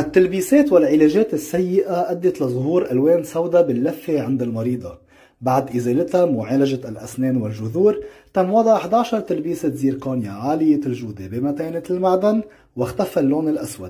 التلبيسات والعلاجات السيئة أدت لظهور ألوان سوداء باللثة عند المريضة بعد إزالتها معالجة الأسنان والجذور تم وضع 11 تلبيسة زيركونيا عالية الجودة بمتانة المعدن واختفى اللون الأسود